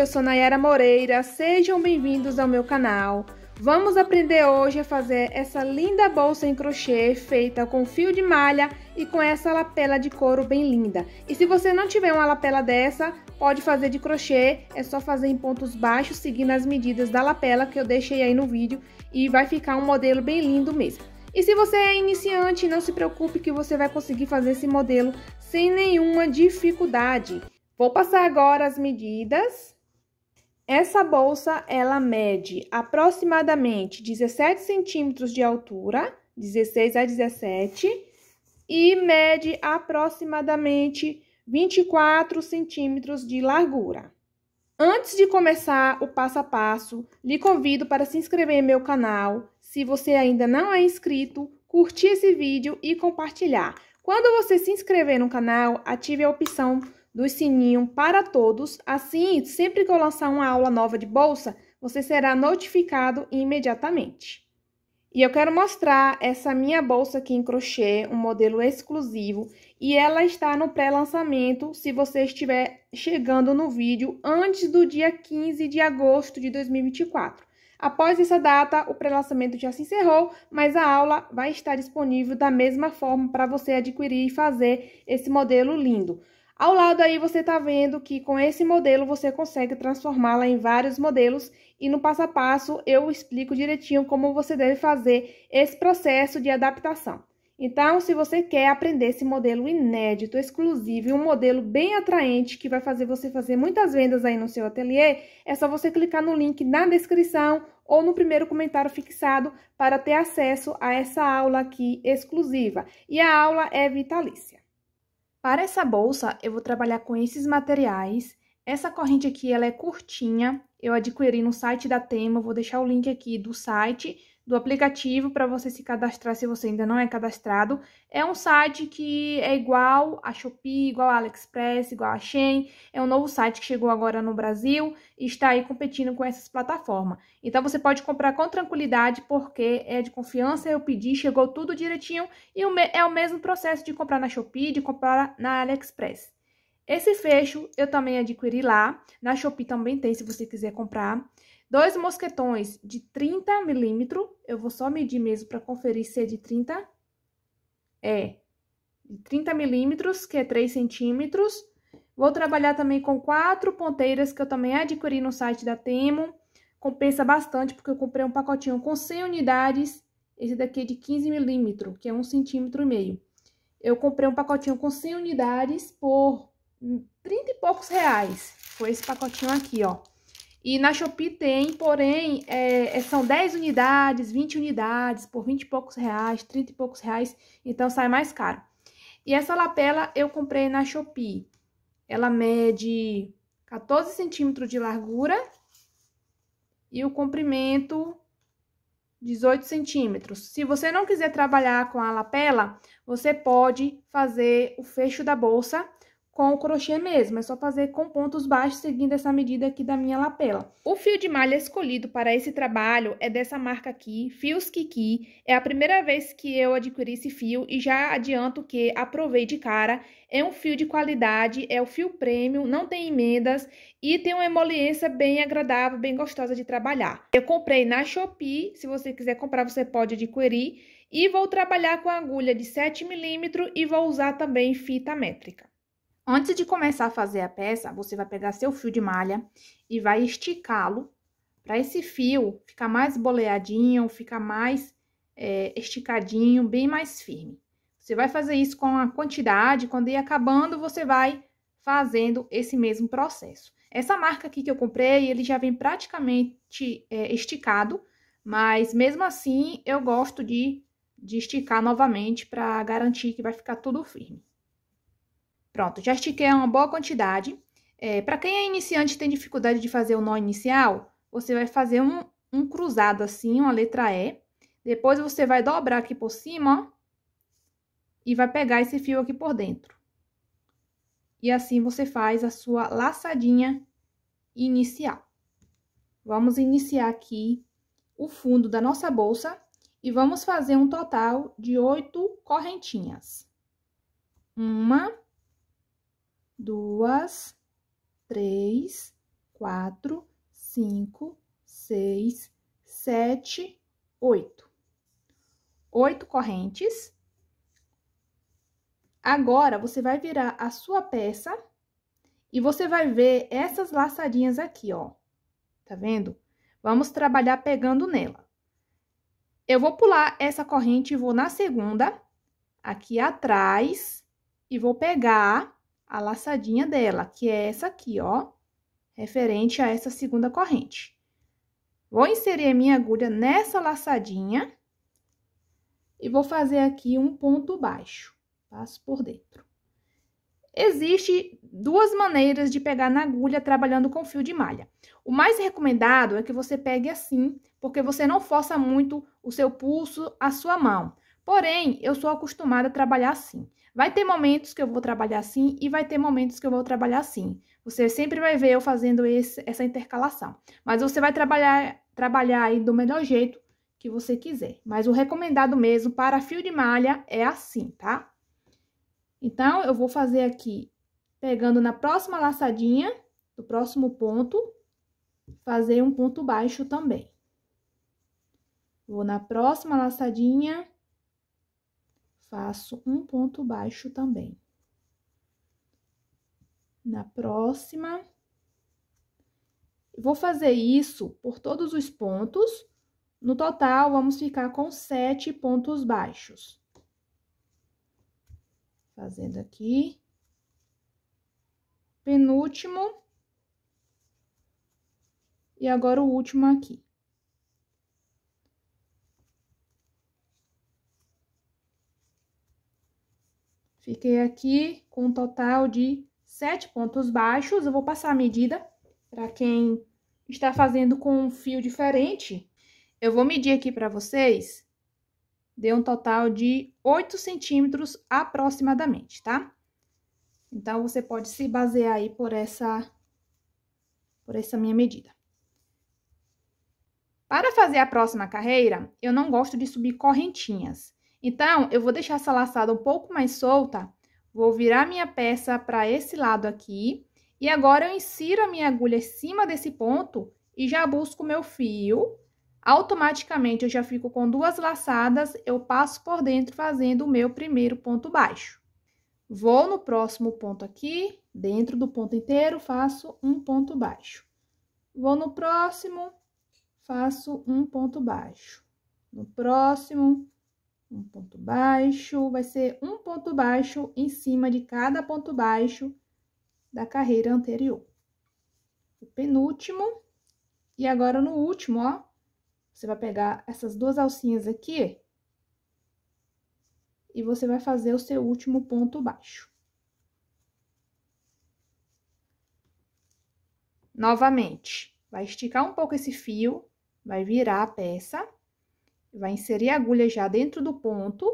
eu sou Nayara Moreira, sejam bem-vindos ao meu canal. Vamos aprender hoje a fazer essa linda bolsa em crochê feita com fio de malha e com essa lapela de couro bem linda. E se você não tiver uma lapela dessa, pode fazer de crochê, é só fazer em pontos baixos, seguindo as medidas da lapela que eu deixei aí no vídeo e vai ficar um modelo bem lindo mesmo. E se você é iniciante, não se preocupe que você vai conseguir fazer esse modelo sem nenhuma dificuldade. Vou passar agora as medidas essa bolsa ela mede aproximadamente 17 centímetros de altura, 16 a 17, e mede aproximadamente 24 centímetros de largura. Antes de começar o passo a passo, lhe convido para se inscrever no meu canal. Se você ainda não é inscrito, curtir esse vídeo e compartilhar. Quando você se inscrever no canal, ative a opção do sininho para todos. Assim, sempre que eu lançar uma aula nova de bolsa, você será notificado imediatamente. E eu quero mostrar essa minha bolsa aqui em crochê, um modelo exclusivo, e ela está no pré-lançamento se você estiver chegando no vídeo antes do dia 15 de agosto de 2024. Após essa data, o pré-lançamento já se encerrou, mas a aula vai estar disponível da mesma forma para você adquirir e fazer esse modelo lindo. Ao lado aí você está vendo que com esse modelo você consegue transformá-la em vários modelos e no passo a passo eu explico direitinho como você deve fazer esse processo de adaptação. Então, se você quer aprender esse modelo inédito, exclusivo e um modelo bem atraente que vai fazer você fazer muitas vendas aí no seu ateliê, é só você clicar no link na descrição ou no primeiro comentário fixado para ter acesso a essa aula aqui exclusiva. E a aula é vitalícia. Para essa bolsa, eu vou trabalhar com esses materiais. Essa corrente aqui, ela é curtinha, eu adquiri no site da Tema, vou deixar o link aqui do site do aplicativo para você se cadastrar se você ainda não é cadastrado. É um site que é igual a Shopee, igual a AliExpress, igual a Shein. É um novo site que chegou agora no Brasil e está aí competindo com essas plataformas. Então você pode comprar com tranquilidade porque é de confiança, eu pedi, chegou tudo direitinho e é o mesmo processo de comprar na Shopee, de comprar na AliExpress. Esse fecho eu também adquiri lá, na Shopee também tem se você quiser comprar. Dois mosquetões de 30 milímetros. Eu vou só medir mesmo para conferir se é de 30. É, de 30 milímetros, que é 3 centímetros. Vou trabalhar também com quatro ponteiras que eu também adquiri no site da Temo. Compensa bastante, porque eu comprei um pacotinho com 100 unidades. Esse daqui é de 15 milímetros, que é 1 centímetro e meio. Eu comprei um pacotinho com 100 unidades por 30 e poucos reais. Foi esse pacotinho aqui, ó. E na Shopee tem, porém, é, é são 10 unidades, 20 unidades, por 20 e poucos reais, 30 e poucos reais, então sai mais caro. E essa lapela eu comprei na Shopee. Ela mede 14 centímetros de largura e o comprimento 18 centímetros. Se você não quiser trabalhar com a lapela, você pode fazer o fecho da bolsa com o crochê mesmo, é só fazer com pontos baixos seguindo essa medida aqui da minha lapela. O fio de malha escolhido para esse trabalho é dessa marca aqui, Fios Kiki, é a primeira vez que eu adquiri esse fio e já adianto que aprovei de cara, é um fio de qualidade, é o fio premium, não tem emendas e tem uma emoliência bem agradável, bem gostosa de trabalhar. Eu comprei na Shopee, se você quiser comprar você pode adquirir, e vou trabalhar com agulha de 7 milímetros e vou usar também fita métrica. Antes de começar a fazer a peça, você vai pegar seu fio de malha e vai esticá-lo para esse fio ficar mais boleadinho, ficar mais é, esticadinho, bem mais firme. Você vai fazer isso com a quantidade, quando ir acabando, você vai fazendo esse mesmo processo. Essa marca aqui que eu comprei, ele já vem praticamente é, esticado, mas mesmo assim eu gosto de, de esticar novamente para garantir que vai ficar tudo firme. Pronto, já estiquei uma boa quantidade. É, para quem é iniciante e tem dificuldade de fazer o nó inicial, você vai fazer um, um cruzado assim, uma letra E. Depois você vai dobrar aqui por cima, ó, e vai pegar esse fio aqui por dentro. E assim você faz a sua laçadinha inicial. Vamos iniciar aqui o fundo da nossa bolsa e vamos fazer um total de oito correntinhas. Uma, duas, três, quatro, cinco, seis, sete, oito. Oito correntes. Agora, você vai virar a sua peça e você vai ver essas laçadinhas aqui, ó. Tá vendo? Vamos trabalhar pegando nela. Eu vou pular essa corrente e vou na segunda, aqui atrás, e vou pegar a laçadinha dela, que é essa aqui, ó, referente a essa segunda corrente. Vou inserir a minha agulha nessa laçadinha e vou fazer aqui um ponto baixo, passo por dentro. Existe duas maneiras de pegar na agulha trabalhando com fio de malha. O mais recomendado é que você pegue assim, porque você não força muito o seu pulso, a sua mão. Porém, eu sou acostumada a trabalhar assim. Vai ter momentos que eu vou trabalhar assim e vai ter momentos que eu vou trabalhar assim. Você sempre vai ver eu fazendo esse, essa intercalação. Mas você vai trabalhar, trabalhar aí do melhor jeito que você quiser. Mas o recomendado mesmo para fio de malha é assim, tá? Então, eu vou fazer aqui, pegando na próxima laçadinha, do próximo ponto, fazer um ponto baixo também. Vou na próxima laçadinha, faço um ponto baixo também. Na próxima, vou fazer isso por todos os pontos. No total, vamos ficar com sete pontos baixos. Fazendo aqui. Penúltimo. E agora o último aqui. Fiquei aqui com um total de sete pontos baixos. Eu vou passar a medida para quem está fazendo com um fio diferente. Eu vou medir aqui para vocês. Deu um total de 8 centímetros aproximadamente, tá? Então, você pode se basear aí por essa, por essa minha medida. Para fazer a próxima carreira, eu não gosto de subir correntinhas. Então, eu vou deixar essa laçada um pouco mais solta, vou virar minha peça para esse lado aqui, e agora eu insiro a minha agulha em cima desse ponto e já busco o meu fio. Automaticamente, eu já fico com duas laçadas, eu passo por dentro fazendo o meu primeiro ponto baixo. Vou no próximo ponto aqui, dentro do ponto inteiro, faço um ponto baixo. Vou no próximo, faço um ponto baixo. No próximo, um ponto baixo, vai ser um ponto baixo em cima de cada ponto baixo da carreira anterior. O penúltimo, e agora no último, ó, você vai pegar essas duas alcinhas aqui e você vai fazer o seu último ponto baixo. Novamente, vai esticar um pouco esse fio, vai virar a peça Vai inserir a agulha já dentro do ponto,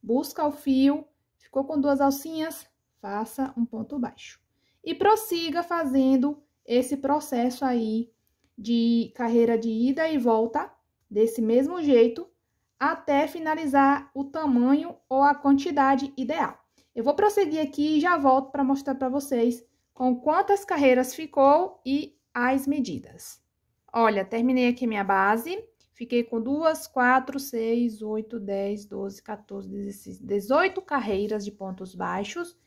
busca o fio, ficou com duas alcinhas, faça um ponto baixo. E prossiga fazendo esse processo aí de carreira de ida e volta, desse mesmo jeito, até finalizar o tamanho ou a quantidade ideal. Eu vou prosseguir aqui e já volto para mostrar para vocês com quantas carreiras ficou e as medidas. Olha, terminei aqui minha base, Fiquei com duas, quatro, seis, oito, dez, doze, 14, 16, 18 carreiras de pontos baixos.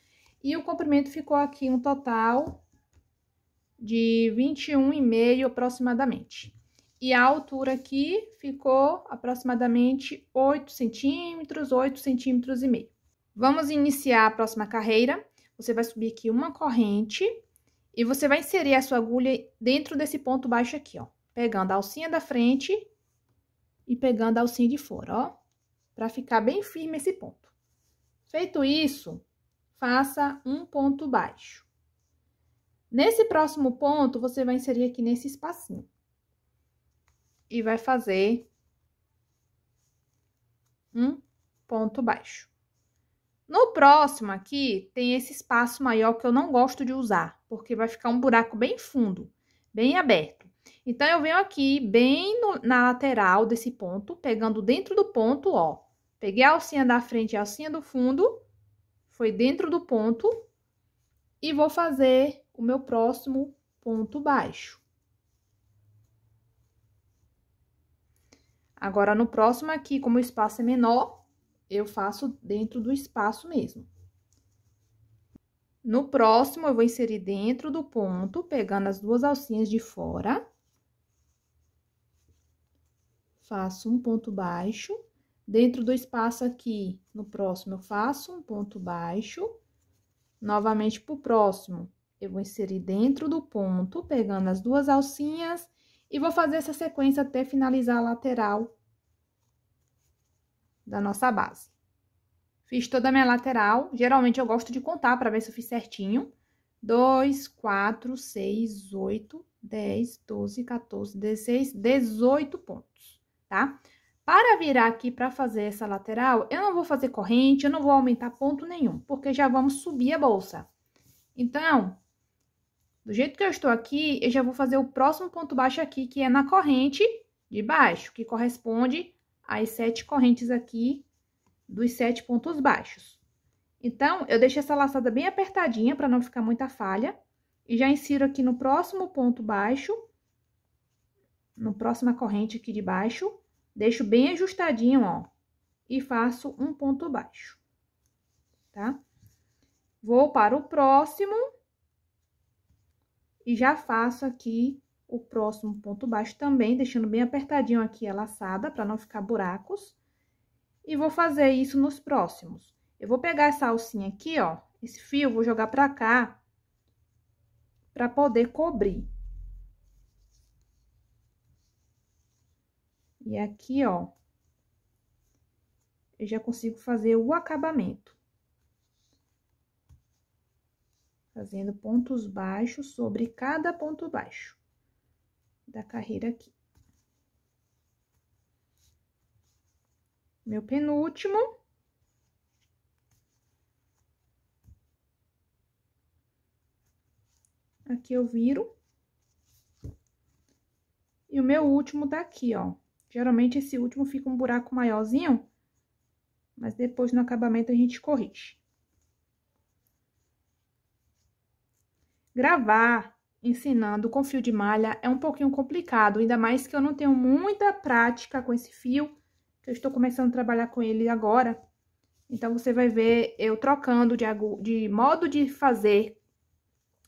E o comprimento ficou aqui um total de 21,5 aproximadamente. E a altura aqui ficou aproximadamente 8 centímetros, 8 centímetros e meio. Vamos iniciar a próxima carreira. Você vai subir aqui uma corrente e você vai inserir a sua agulha dentro desse ponto baixo aqui, ó. Pegando a alcinha da frente e pegando a alcinha de fora, ó, para ficar bem firme esse ponto. Feito isso, faça um ponto baixo. Nesse próximo ponto, você vai inserir aqui nesse espacinho. E vai fazer um ponto baixo. No próximo aqui, tem esse espaço maior que eu não gosto de usar, porque vai ficar um buraco bem fundo, bem aberto. Então, eu venho aqui bem no, na lateral desse ponto, pegando dentro do ponto, ó. Peguei a alcinha da frente e a alcinha do fundo, foi dentro do ponto, e vou fazer o meu próximo ponto baixo. Agora, no próximo aqui, como o espaço é menor, eu faço dentro do espaço mesmo. No próximo, eu vou inserir dentro do ponto, pegando as duas alcinhas de fora faço um ponto baixo. Dentro do espaço aqui, no próximo, eu faço um ponto baixo. Novamente, pro próximo, eu vou inserir dentro do ponto, pegando as duas alcinhas, e vou fazer essa sequência até finalizar a lateral da nossa base. Fiz toda a minha lateral, geralmente eu gosto de contar para ver se eu fiz certinho. 2, 4, 6, 8, 10, 12, 14, 16, 18 pontos tá? Para virar aqui para fazer essa lateral, eu não vou fazer corrente, eu não vou aumentar ponto nenhum, porque já vamos subir a bolsa. Então, do jeito que eu estou aqui, eu já vou fazer o próximo ponto baixo aqui, que é na corrente de baixo, que corresponde às sete correntes aqui dos sete pontos baixos. Então, eu deixo essa laçada bem apertadinha para não ficar muita falha. E já insiro aqui no próximo ponto baixo no próxima corrente aqui de baixo, deixo bem ajustadinho, ó, e faço um ponto baixo, tá? Vou para o próximo e já faço aqui o próximo ponto baixo também, deixando bem apertadinho aqui a laçada, para não ficar buracos. E vou fazer isso nos próximos. Eu vou pegar essa alcinha aqui, ó, esse fio, vou jogar pra cá, para poder cobrir. E aqui, ó, eu já consigo fazer o acabamento. Fazendo pontos baixos sobre cada ponto baixo da carreira aqui. Meu penúltimo. Aqui eu viro. E o meu último daqui, tá ó. Geralmente esse último fica um buraco maiorzinho, mas depois no acabamento a gente corrige. Gravar ensinando com fio de malha é um pouquinho complicado, ainda mais que eu não tenho muita prática com esse fio, que eu estou começando a trabalhar com ele agora. Então, você vai ver eu trocando de, de modo de fazer,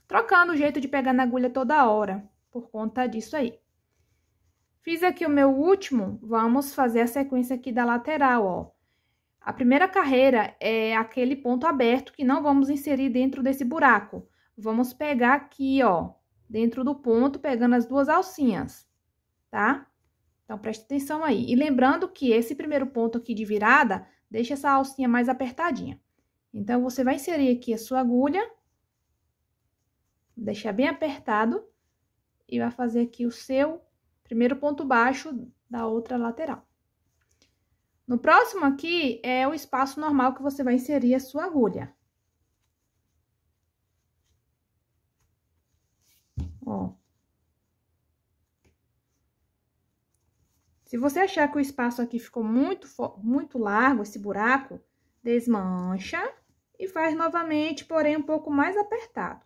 trocando o jeito de pegar na agulha toda hora, por conta disso aí. Fiz aqui o meu último, vamos fazer a sequência aqui da lateral, ó. A primeira carreira é aquele ponto aberto que não vamos inserir dentro desse buraco. Vamos pegar aqui, ó, dentro do ponto, pegando as duas alcinhas, tá? Então, preste atenção aí. E lembrando que esse primeiro ponto aqui de virada, deixa essa alcinha mais apertadinha. Então, você vai inserir aqui a sua agulha, deixar bem apertado, e vai fazer aqui o seu primeiro ponto baixo da outra lateral. No próximo aqui, é o espaço normal que você vai inserir a sua agulha. Ó. Se você achar que o espaço aqui ficou muito, muito largo, esse buraco, desmancha e faz novamente, porém um pouco mais apertado.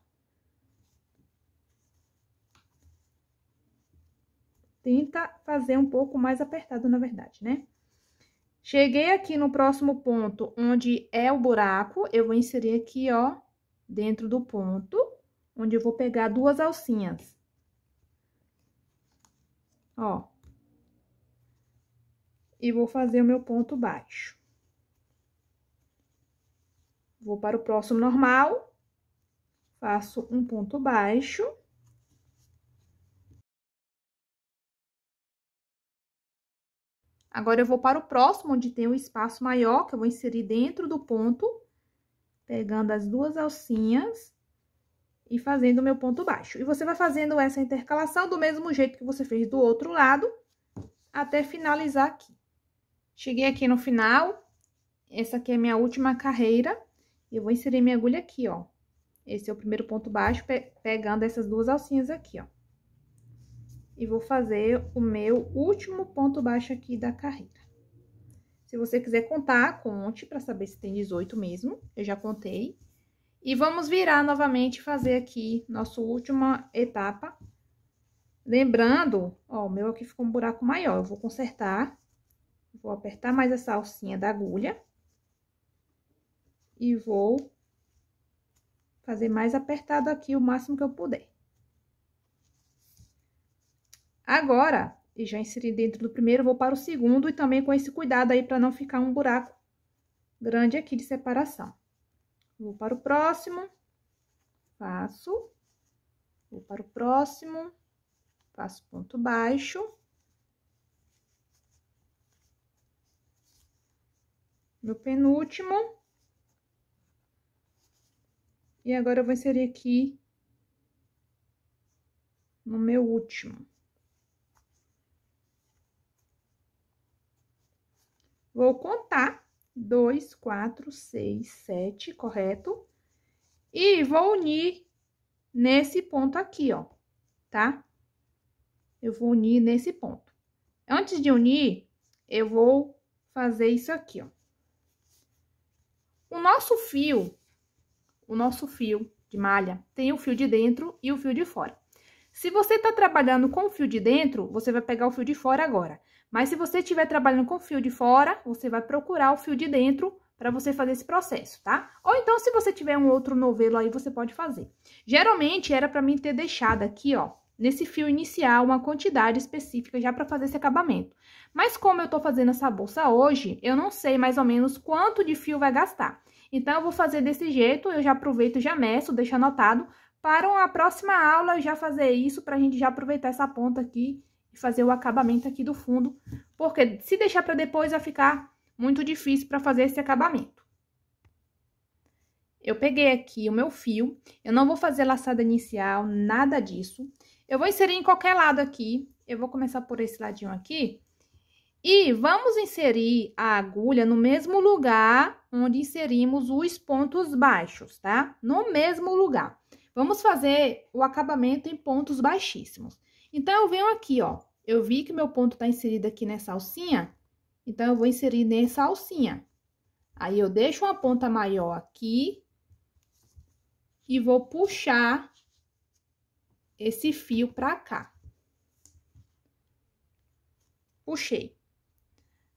tenta fazer um pouco mais apertado, na verdade, né? Cheguei aqui no próximo ponto, onde é o buraco, eu vou inserir aqui, ó, dentro do ponto, onde eu vou pegar duas alcinhas. Ó. E vou fazer o meu ponto baixo. Vou para o próximo normal, faço um ponto baixo. Agora, eu vou para o próximo, onde tem um espaço maior, que eu vou inserir dentro do ponto, pegando as duas alcinhas e fazendo o meu ponto baixo. E você vai fazendo essa intercalação do mesmo jeito que você fez do outro lado, até finalizar aqui. Cheguei aqui no final, essa aqui é minha última carreira, eu vou inserir minha agulha aqui, ó. Esse é o primeiro ponto baixo, pe pegando essas duas alcinhas aqui, ó e vou fazer o meu último ponto baixo aqui da carreira. Se você quiser contar, conte para saber se tem 18 mesmo, eu já contei. E vamos virar novamente fazer aqui nossa última etapa. Lembrando, ó, o meu aqui ficou um buraco maior, eu vou consertar. Vou apertar mais essa alcinha da agulha. E vou fazer mais apertado aqui o máximo que eu puder. Agora, e já inseri dentro do primeiro, vou para o segundo e também com esse cuidado aí para não ficar um buraco grande aqui de separação. Vou para o próximo, faço, vou para o próximo, faço ponto baixo. No penúltimo. E agora eu vou inserir aqui no meu último. Vou contar. Dois, quatro, seis, sete, correto? E vou unir nesse ponto aqui, ó, tá? Eu vou unir nesse ponto. Antes de unir, eu vou fazer isso aqui, ó. O nosso fio, o nosso fio de malha, tem o fio de dentro e o fio de fora. Se você tá trabalhando com o fio de dentro, você vai pegar o fio de fora agora. Mas se você estiver trabalhando com fio de fora, você vai procurar o fio de dentro para você fazer esse processo, tá? Ou então, se você tiver um outro novelo aí, você pode fazer. Geralmente, era para mim ter deixado aqui, ó, nesse fio inicial, uma quantidade específica já para fazer esse acabamento. Mas como eu tô fazendo essa bolsa hoje, eu não sei mais ou menos quanto de fio vai gastar. Então, eu vou fazer desse jeito, eu já aproveito, já meço, deixo anotado, para a próxima aula eu já fazer isso, para a gente já aproveitar essa ponta aqui e fazer o acabamento aqui do fundo, porque se deixar para depois vai ficar muito difícil para fazer esse acabamento. Eu peguei aqui o meu fio, eu não vou fazer laçada inicial, nada disso. Eu vou inserir em qualquer lado aqui, eu vou começar por esse ladinho aqui. E vamos inserir a agulha no mesmo lugar onde inserimos os pontos baixos, tá? No mesmo lugar. Vamos fazer o acabamento em pontos baixíssimos. Então, eu venho aqui, ó. Eu vi que meu ponto tá inserido aqui nessa alcinha, então, eu vou inserir nessa alcinha. Aí, eu deixo uma ponta maior aqui e vou puxar esse fio pra cá. Puxei.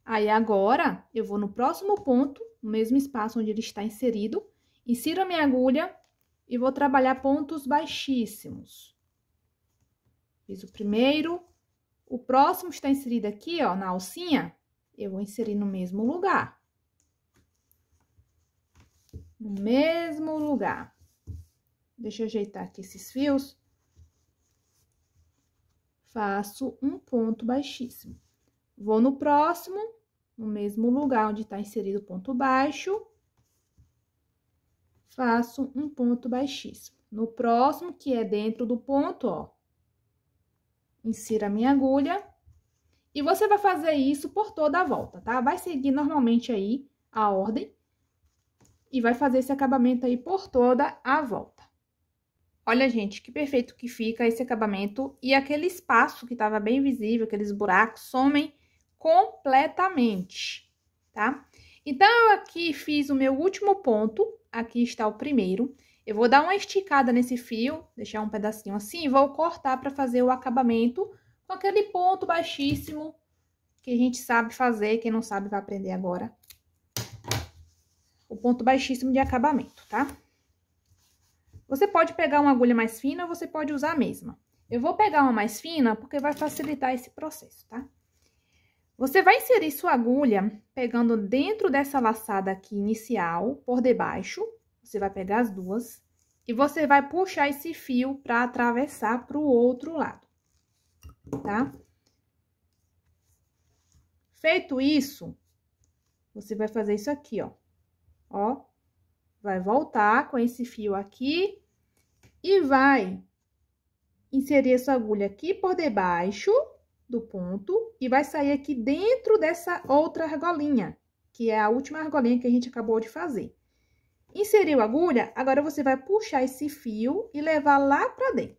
Aí, agora, eu vou no próximo ponto, no mesmo espaço onde ele está inserido, insiro a minha agulha e vou trabalhar pontos baixíssimos. Fiz o primeiro, o próximo está inserido aqui, ó, na alcinha, eu vou inserir no mesmo lugar. No mesmo lugar. Deixa eu ajeitar aqui esses fios. Faço um ponto baixíssimo. Vou no próximo, no mesmo lugar onde está inserido o ponto baixo. Faço um ponto baixíssimo. No próximo, que é dentro do ponto, ó, insira a minha agulha. E você vai fazer isso por toda a volta, tá? Vai seguir normalmente aí a ordem. E vai fazer esse acabamento aí por toda a volta. Olha, gente, que perfeito que fica esse acabamento. E aquele espaço que estava bem visível, aqueles buracos, somem completamente, tá? Então, eu aqui fiz o meu último ponto, aqui está o primeiro. Eu vou dar uma esticada nesse fio, deixar um pedacinho assim, e vou cortar para fazer o acabamento com aquele ponto baixíssimo que a gente sabe fazer, quem não sabe vai aprender agora. O ponto baixíssimo de acabamento, tá? Você pode pegar uma agulha mais fina ou você pode usar a mesma. Eu vou pegar uma mais fina porque vai facilitar esse processo, tá? Você vai inserir sua agulha pegando dentro dessa laçada aqui inicial, por debaixo, você vai pegar as duas e você vai puxar esse fio para atravessar para o outro lado, tá? Feito isso, você vai fazer isso aqui, ó. Ó, vai voltar com esse fio aqui e vai inserir a sua agulha aqui por debaixo do ponto e vai sair aqui dentro dessa outra argolinha, que é a última argolinha que a gente acabou de fazer. Inseriu a agulha, agora você vai puxar esse fio e levar lá pra dentro.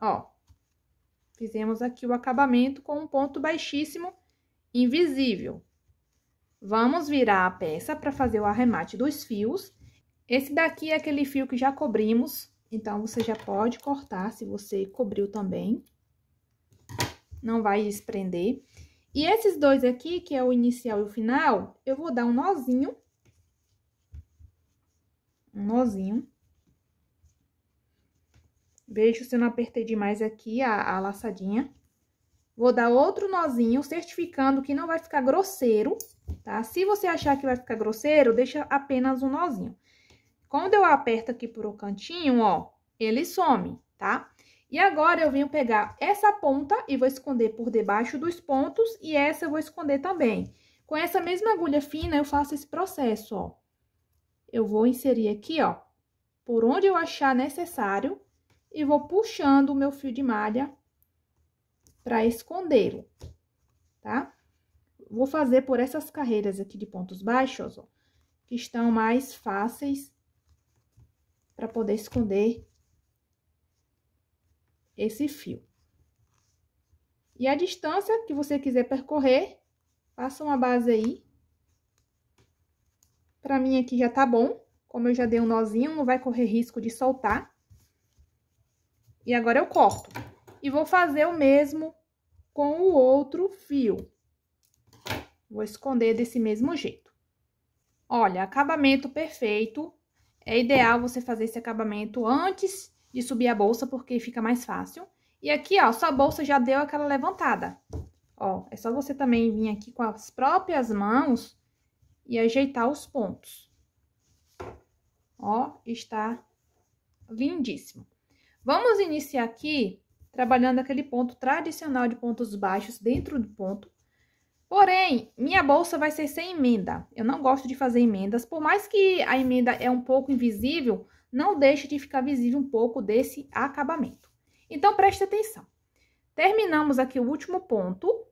Ó, fizemos aqui o acabamento com um ponto baixíssimo invisível. Vamos virar a peça para fazer o arremate dos fios. Esse daqui é aquele fio que já cobrimos, então, você já pode cortar se você cobriu também. Não vai desprender. E esses dois aqui, que é o inicial e o final, eu vou dar um nozinho. Um nozinho. Vejo se eu não apertei demais aqui a, a laçadinha. Vou dar outro nozinho, certificando que não vai ficar grosseiro, tá? Se você achar que vai ficar grosseiro, deixa apenas um nozinho. Quando eu aperto aqui por o um cantinho, ó, ele some, tá? Tá? E agora, eu venho pegar essa ponta e vou esconder por debaixo dos pontos, e essa eu vou esconder também. Com essa mesma agulha fina, eu faço esse processo, ó. Eu vou inserir aqui, ó, por onde eu achar necessário, e vou puxando o meu fio de malha para escondê-lo, tá? Vou fazer por essas carreiras aqui de pontos baixos, ó, que estão mais fáceis para poder esconder esse fio. E a distância que você quiser percorrer, passa uma base aí. Pra mim aqui já tá bom, como eu já dei um nozinho, não vai correr risco de soltar. E agora eu corto. E vou fazer o mesmo com o outro fio. Vou esconder desse mesmo jeito. Olha, acabamento perfeito. É ideal você fazer esse acabamento antes de subir a bolsa, porque fica mais fácil. E aqui, ó, sua bolsa já deu aquela levantada. Ó, é só você também vir aqui com as próprias mãos e ajeitar os pontos. Ó, está lindíssimo. Vamos iniciar aqui trabalhando aquele ponto tradicional de pontos baixos dentro do ponto. Porém, minha bolsa vai ser sem emenda. Eu não gosto de fazer emendas, por mais que a emenda é um pouco invisível, não deixa de ficar visível um pouco desse acabamento. Então, preste atenção. Terminamos aqui o último ponto,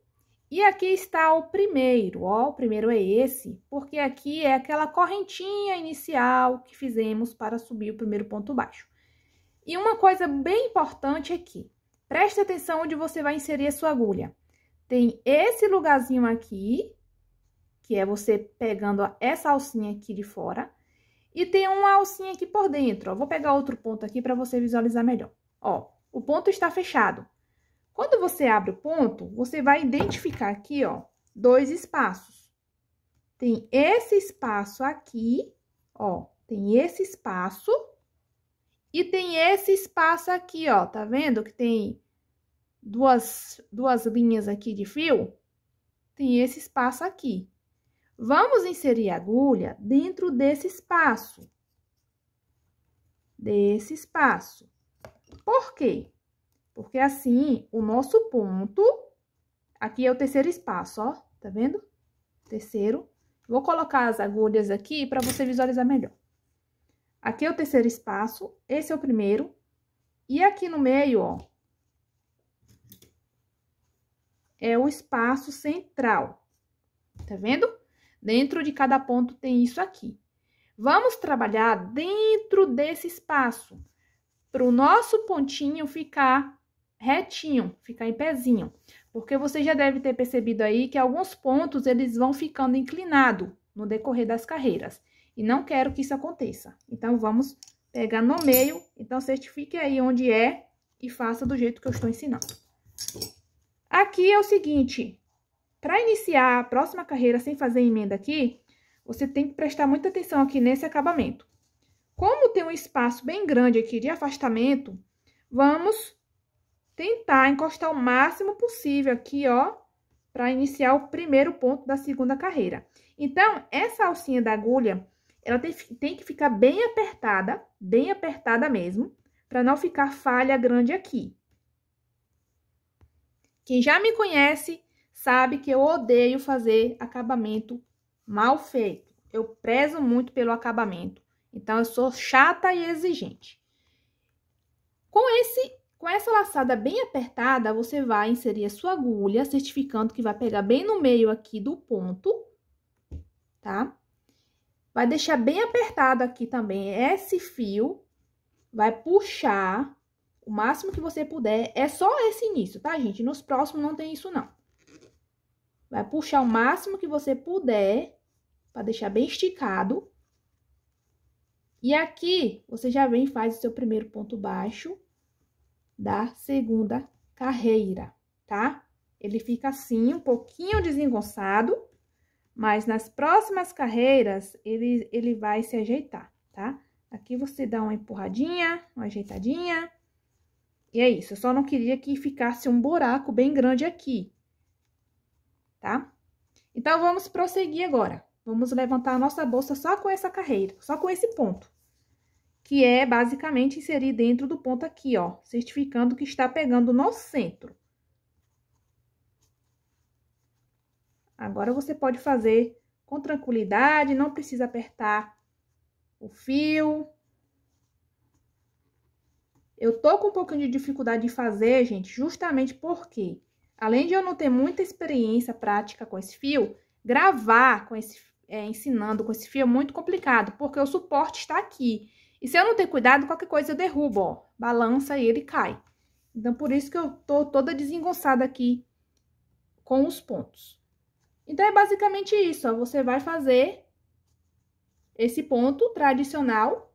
e aqui está o primeiro, ó, o primeiro é esse, porque aqui é aquela correntinha inicial que fizemos para subir o primeiro ponto baixo. E uma coisa bem importante aqui, é preste atenção onde você vai inserir a sua agulha. Tem esse lugarzinho aqui, que é você pegando essa alcinha aqui de fora, e tem uma alcinha aqui por dentro, ó. Vou pegar outro ponto aqui para você visualizar melhor. Ó, o ponto está fechado. Quando você abre o ponto, você vai identificar aqui, ó, dois espaços. Tem esse espaço aqui, ó, tem esse espaço e tem esse espaço aqui, ó, tá vendo que tem duas, duas linhas aqui de fio? Tem esse espaço aqui. Vamos inserir a agulha dentro desse espaço. Desse espaço. Por quê? Porque assim, o nosso ponto... Aqui é o terceiro espaço, ó. Tá vendo? Terceiro. Vou colocar as agulhas aqui para você visualizar melhor. Aqui é o terceiro espaço, esse é o primeiro. E aqui no meio, ó, é o espaço central. Tá vendo? Dentro de cada ponto tem isso aqui. Vamos trabalhar dentro desse espaço para o nosso pontinho ficar retinho, ficar em pezinho. Porque você já deve ter percebido aí que alguns pontos eles vão ficando inclinado no decorrer das carreiras. E não quero que isso aconteça. Então, vamos pegar no meio. Então, certifique aí onde é e faça do jeito que eu estou ensinando. Aqui é o seguinte, para iniciar a próxima carreira sem fazer emenda aqui, você tem que prestar muita atenção aqui nesse acabamento. Como tem um espaço bem grande aqui de afastamento, vamos tentar encostar o máximo possível aqui, ó, para iniciar o primeiro ponto da segunda carreira. Então, essa alcinha da agulha, ela tem, tem que ficar bem apertada, bem apertada mesmo, para não ficar falha grande aqui. Quem já me conhece sabe que eu odeio fazer acabamento mal feito. Eu prezo muito pelo acabamento. Então, eu sou chata e exigente. Com, esse, com essa laçada bem apertada, você vai inserir a sua agulha, certificando que vai pegar bem no meio aqui do ponto, tá? Vai deixar bem apertado aqui também esse fio, vai puxar o máximo que você puder. É só esse início, tá, gente? Nos próximos não tem isso, não. Vai puxar o máximo que você puder, para deixar bem esticado. E aqui, você já vem e faz o seu primeiro ponto baixo da segunda carreira, tá? Ele fica assim, um pouquinho desengonçado, mas nas próximas carreiras, ele, ele vai se ajeitar, tá? Aqui você dá uma empurradinha, uma ajeitadinha. E é isso, eu só não queria que ficasse um buraco bem grande aqui, tá? Então, vamos prosseguir agora. Vamos levantar a nossa bolsa só com essa carreira, só com esse ponto. Que é, basicamente, inserir dentro do ponto aqui, ó. Certificando que está pegando no centro. Agora, você pode fazer com tranquilidade, não precisa apertar o fio. Eu tô com um pouquinho de dificuldade de fazer, gente, justamente porque além de eu não ter muita experiência prática com esse fio, gravar com esse, é, ensinando com esse fio é muito complicado, porque o suporte está aqui. E se eu não ter cuidado, qualquer coisa eu derrubo, ó. Balança e ele cai. Então, por isso que eu tô toda desengonçada aqui com os pontos. Então, é basicamente isso, ó. Você vai fazer esse ponto tradicional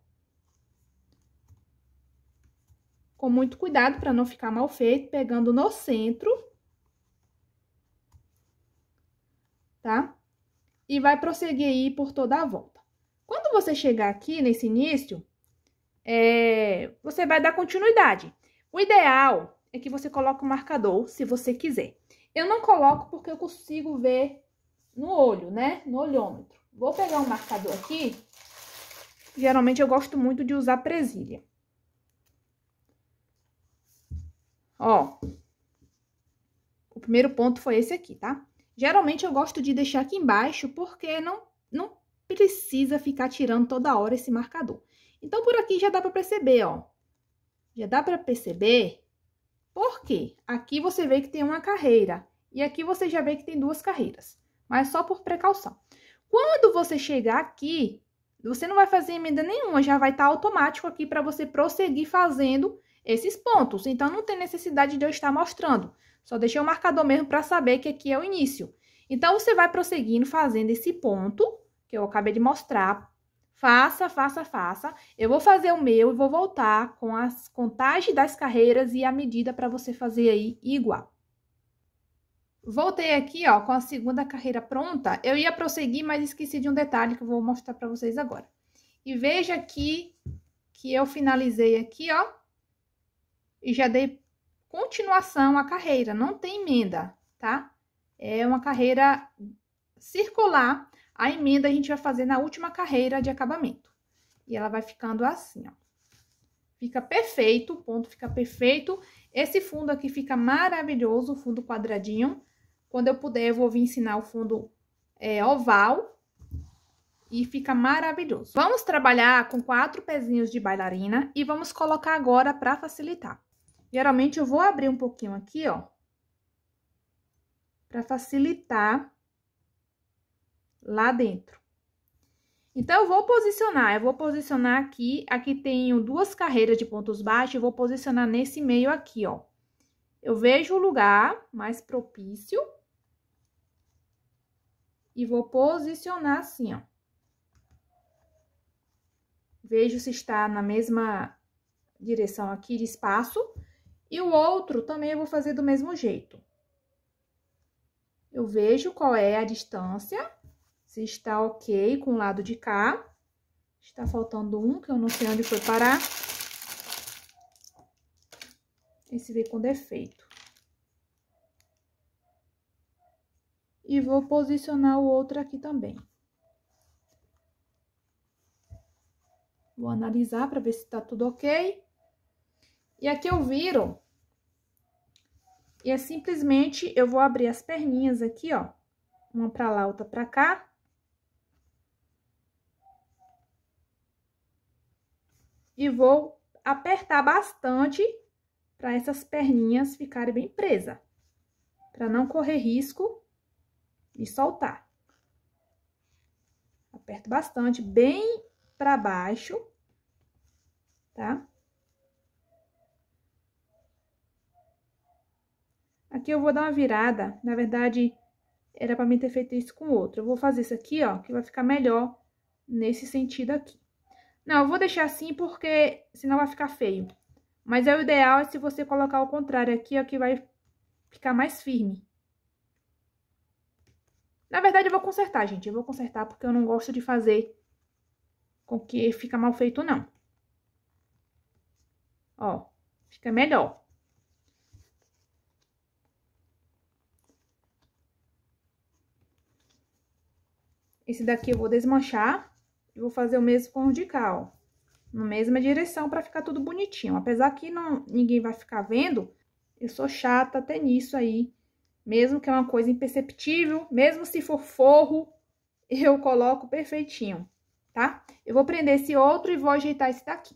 com muito cuidado para não ficar mal feito, pegando no centro tá? E vai prosseguir aí por toda a volta. Quando você chegar aqui nesse início, é, você vai dar continuidade. O ideal é que você coloque o marcador, se você quiser. Eu não coloco porque eu consigo ver no olho, né? No olhômetro. Vou pegar um marcador aqui. Geralmente eu gosto muito de usar presilha. Ó, o primeiro ponto foi esse aqui, tá? Geralmente eu gosto de deixar aqui embaixo, porque não, não precisa ficar tirando toda hora esse marcador. Então, por aqui já dá para perceber, ó. Já dá para perceber, porque aqui você vê que tem uma carreira, e aqui você já vê que tem duas carreiras, mas só por precaução. Quando você chegar aqui, você não vai fazer emenda nenhuma, já vai estar tá automático aqui para você prosseguir fazendo esses pontos. Então, não tem necessidade de eu estar mostrando. Só deixei o marcador mesmo para saber que aqui é o início. Então, você vai prosseguindo fazendo esse ponto que eu acabei de mostrar. Faça, faça, faça. Eu vou fazer o meu e vou voltar com as contagens das carreiras e a medida para você fazer aí igual. Voltei aqui, ó, com a segunda carreira pronta. Eu ia prosseguir, mas esqueci de um detalhe que eu vou mostrar para vocês agora. E veja aqui que eu finalizei aqui, ó. E já dei continuação à carreira, não tem emenda, tá? É uma carreira circular. A emenda a gente vai fazer na última carreira de acabamento. E ela vai ficando assim, ó. Fica perfeito, o ponto fica perfeito. Esse fundo aqui fica maravilhoso, o fundo quadradinho. Quando eu puder, eu vou vir ensinar o fundo é, oval. E fica maravilhoso. Vamos trabalhar com quatro pezinhos de bailarina e vamos colocar agora para facilitar. Geralmente, eu vou abrir um pouquinho aqui, ó, para facilitar lá dentro. Então, eu vou posicionar, eu vou posicionar aqui, aqui tenho duas carreiras de pontos baixos, eu vou posicionar nesse meio aqui, ó. Eu vejo o lugar mais propício e vou posicionar assim, ó. Vejo se está na mesma direção aqui de espaço e o outro também eu vou fazer do mesmo jeito. Eu vejo qual é a distância, se está ok com o lado de cá. Está faltando um, que eu não sei onde foi parar. Esse veio com é defeito. E vou posicionar o outro aqui também. Vou analisar para ver se está tudo ok. E aqui eu viro e é simplesmente, eu vou abrir as perninhas aqui, ó. Uma pra lá, outra pra cá. E vou apertar bastante para essas perninhas ficarem bem presas. Pra não correr risco de soltar. Aperto bastante, bem pra baixo, tá? Aqui eu vou dar uma virada, na verdade, era pra mim ter feito isso com outro. Eu vou fazer isso aqui, ó, que vai ficar melhor nesse sentido aqui. Não, eu vou deixar assim porque senão vai ficar feio. Mas é o ideal é se você colocar o contrário aqui, ó, é que vai ficar mais firme. Na verdade, eu vou consertar, gente. Eu vou consertar porque eu não gosto de fazer com que fica mal feito, não. Ó, fica melhor. Esse daqui eu vou desmanchar e vou fazer o mesmo com o de cá, ó. Na mesma direção pra ficar tudo bonitinho. Apesar que não, ninguém vai ficar vendo, eu sou chata até nisso aí. Mesmo que é uma coisa imperceptível, mesmo se for forro, eu coloco perfeitinho, tá? Eu vou prender esse outro e vou ajeitar esse daqui.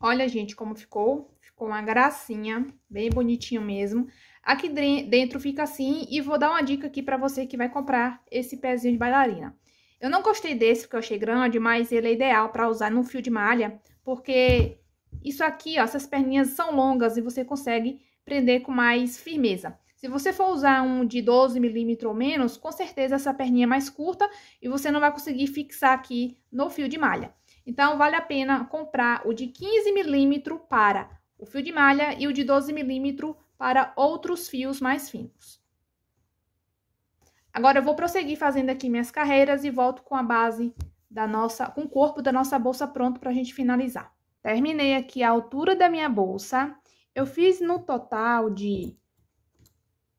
Olha, gente, como ficou. Ficou uma gracinha, bem bonitinho mesmo. Aqui dentro fica assim e vou dar uma dica aqui para você que vai comprar esse pezinho de bailarina. Eu não gostei desse porque eu achei grande, mas ele é ideal para usar num fio de malha, porque isso aqui, ó, essas perninhas são longas e você consegue prender com mais firmeza. Se você for usar um de 12 milímetros ou menos, com certeza essa perninha é mais curta e você não vai conseguir fixar aqui no fio de malha. Então, vale a pena comprar o de 15 milímetros para o fio de malha e o de 12 milímetros para outros fios mais finos. Agora eu vou prosseguir fazendo aqui minhas carreiras e volto com a base da nossa, com o corpo da nossa bolsa pronto para a gente finalizar. Terminei aqui a altura da minha bolsa. Eu fiz no total de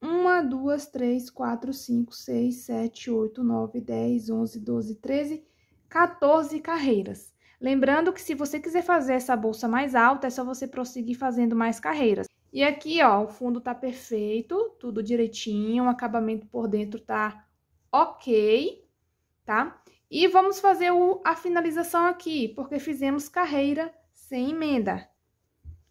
1, 2, 3, 4, 5, 6, 7, 8, 9, 10, 11, 12, 13, 14 carreiras. Lembrando que se você quiser fazer essa bolsa mais alta, é só você prosseguir fazendo mais carreiras. E aqui, ó, o fundo tá perfeito, tudo direitinho, o acabamento por dentro tá ok, tá? E vamos fazer o, a finalização aqui, porque fizemos carreira sem emenda.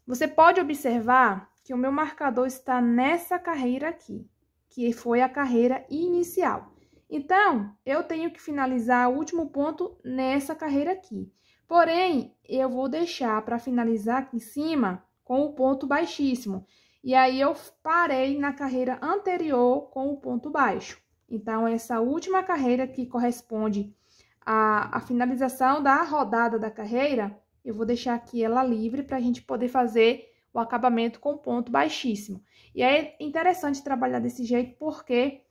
Você pode observar que o meu marcador está nessa carreira aqui, que foi a carreira inicial. Então, eu tenho que finalizar o último ponto nessa carreira aqui. Porém, eu vou deixar para finalizar aqui em cima com o ponto baixíssimo. E aí eu parei na carreira anterior com o ponto baixo. Então, essa última carreira que corresponde à, à finalização da rodada da carreira, eu vou deixar aqui ela livre para a gente poder fazer o acabamento com ponto baixíssimo. E é interessante trabalhar desse jeito porque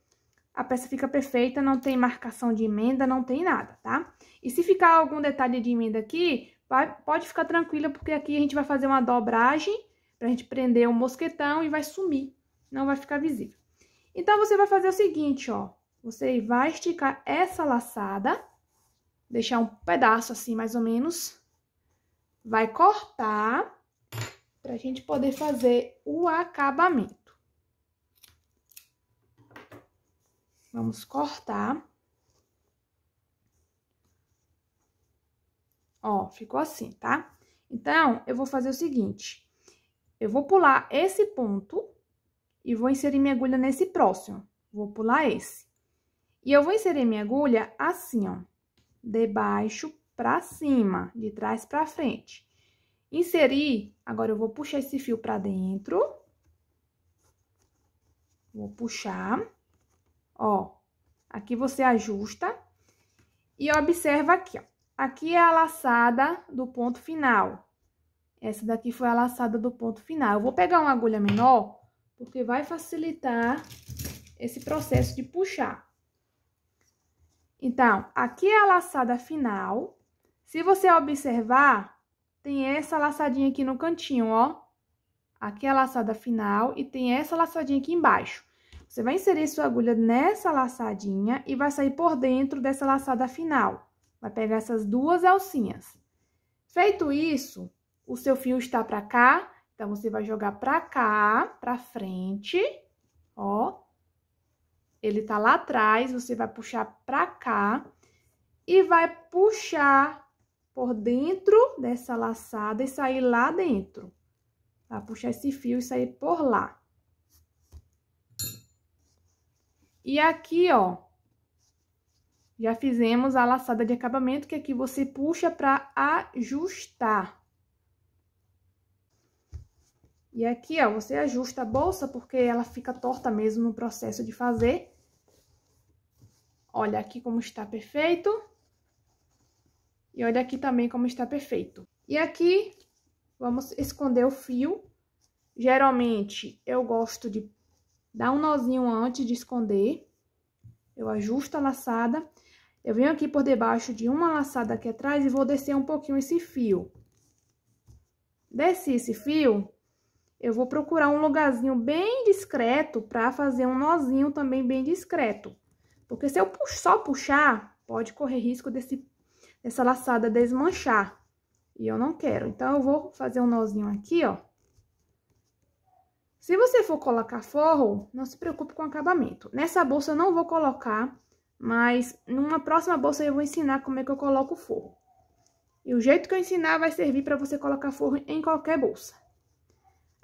a peça fica perfeita, não tem marcação de emenda, não tem nada, tá? E se ficar algum detalhe de emenda aqui, Vai, pode ficar tranquila, porque aqui a gente vai fazer uma dobragem pra gente prender o um mosquetão e vai sumir. Não vai ficar visível. Então, você vai fazer o seguinte, ó. Você vai esticar essa laçada, deixar um pedaço assim, mais ou menos. Vai cortar pra gente poder fazer o acabamento. Vamos cortar. Ó, ficou assim, tá? Então, eu vou fazer o seguinte. Eu vou pular esse ponto e vou inserir minha agulha nesse próximo. Vou pular esse. E eu vou inserir minha agulha assim, ó. De baixo pra cima, de trás pra frente. Inseri, agora eu vou puxar esse fio pra dentro. Vou puxar. Ó, aqui você ajusta. E observa aqui, ó. Aqui é a laçada do ponto final. Essa daqui foi a laçada do ponto final. Eu vou pegar uma agulha menor, porque vai facilitar esse processo de puxar. Então, aqui é a laçada final. Se você observar, tem essa laçadinha aqui no cantinho, ó. Aqui é a laçada final e tem essa laçadinha aqui embaixo. Você vai inserir sua agulha nessa laçadinha e vai sair por dentro dessa laçada final. Vai pegar essas duas alcinhas. Feito isso, o seu fio está para cá, então você vai jogar para cá, para frente, ó. Ele tá lá atrás, você vai puxar para cá e vai puxar por dentro dessa laçada e sair lá dentro. Vai puxar esse fio e sair por lá. E aqui, ó, já fizemos a laçada de acabamento, que aqui é você puxa para ajustar. E aqui, ó, você ajusta a bolsa, porque ela fica torta mesmo no processo de fazer. Olha aqui como está perfeito. E olha aqui também como está perfeito. E aqui, vamos esconder o fio. Geralmente, eu gosto de dar um nozinho antes de esconder. Eu ajusto a laçada eu venho aqui por debaixo de uma laçada aqui atrás e vou descer um pouquinho esse fio. Desci esse fio, eu vou procurar um lugarzinho bem discreto para fazer um nozinho também bem discreto. Porque se eu só puxar, pode correr risco desse, dessa laçada desmanchar. E eu não quero. Então, eu vou fazer um nozinho aqui, ó. Se você for colocar forro, não se preocupe com o acabamento. Nessa bolsa eu não vou colocar, mas numa próxima bolsa eu vou ensinar como é que eu coloco o forro. E o jeito que eu ensinar vai servir para você colocar forro em qualquer bolsa.